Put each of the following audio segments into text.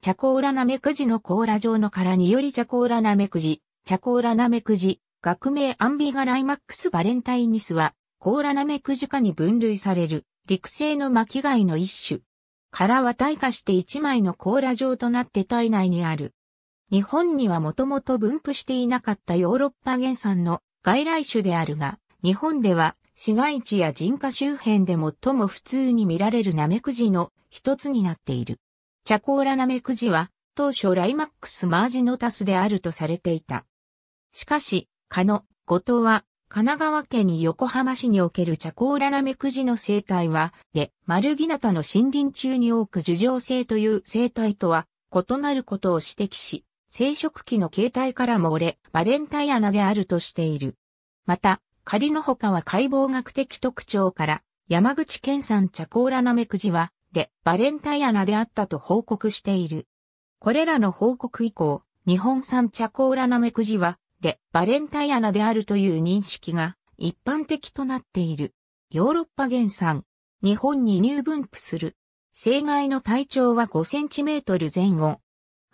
チャコーラナメクジの甲羅状の殻によりチャコーラナメクジ、チャコーラナメクジ、学名アンビガライマックスバレンタイニスは、甲羅ナメクジ科に分類される、陸生の巻貝の一種。殻は退化して一枚の甲羅状となって体内にある。日本にはもともと分布していなかったヨーロッパ原産の外来種であるが、日本では市街地や人家周辺で最も普通に見られるナメクジの一つになっている。チャコーラナメクジは、当初ライマックスマージノタスであるとされていた。しかし、カノ、後藤は、神奈川県に横浜市におけるチャコーラナメクジの生態は、で、丸ナタの森林中に多く樹状性という生態とは異なることを指摘し、生殖器の形態からも俺、バレンタイアナであるとしている。また、仮の他は解剖学的特徴から、山口県産チャコーラナメクジは、てバレンタイアナであったと報告している。これらの報告以降、日本産チャコーラナメクジは、で、バレンタイアナであるという認識が一般的となっている。ヨーロッパ原産、日本に入分布する。生害の体長は5センチメートル前後。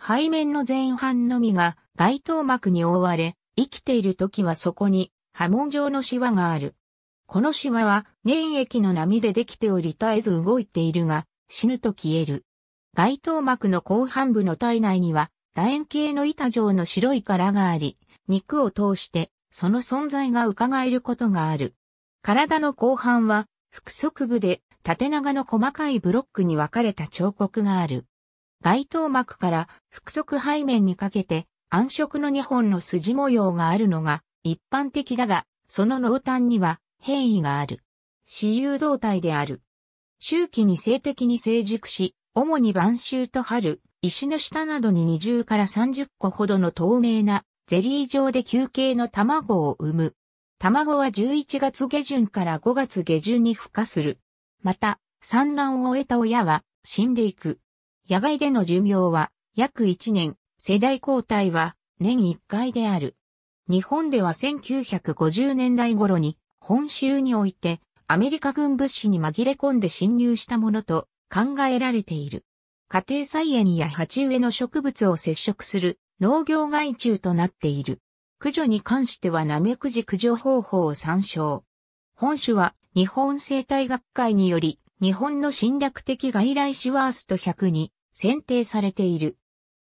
背面の前半のみが外頭膜に覆われ、生きている時はそこに波紋状のシワがある。このシワは粘液の波でできており絶えず動いているが、死ぬと消える。外頭膜の後半部の体内には、楕円形の板状の白い殻があり、肉を通して、その存在が伺えることがある。体の後半は、腹側部で、縦長の細かいブロックに分かれた彫刻がある。外頭膜から腹側背面にかけて暗色の2本の筋模様があるのが一般的だが、その濃淡には変異がある。死有同体である。周期に性的に成熟し、主に晩秋と春、石の下などに20から30個ほどの透明なゼリー状で球形の卵を産む。卵は11月下旬から5月下旬に孵化する。また、産卵を終えた親は死んでいく。野外での寿命は約1年、世代交代は年1回である。日本では1950年代頃に本州においてアメリカ軍物資に紛れ込んで侵入したものと考えられている。家庭菜園や鉢植えの植物を接触する農業害虫となっている。駆除に関してはナメクジ駆除方法を参照。本種は日本生態学会により日本の侵略的外来種ワースト100に選定されている。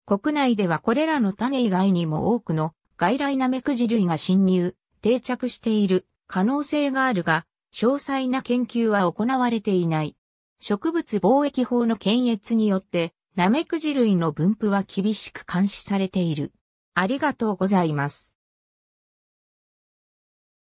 国内ではこれらの種以外にも多くの外来ナメクジ類が侵入、定着している可能性があるが、詳細な研究は行われていない。植物貿易法の検閲によって、ナメクジ類の分布は厳しく監視されている。ありがとうございます。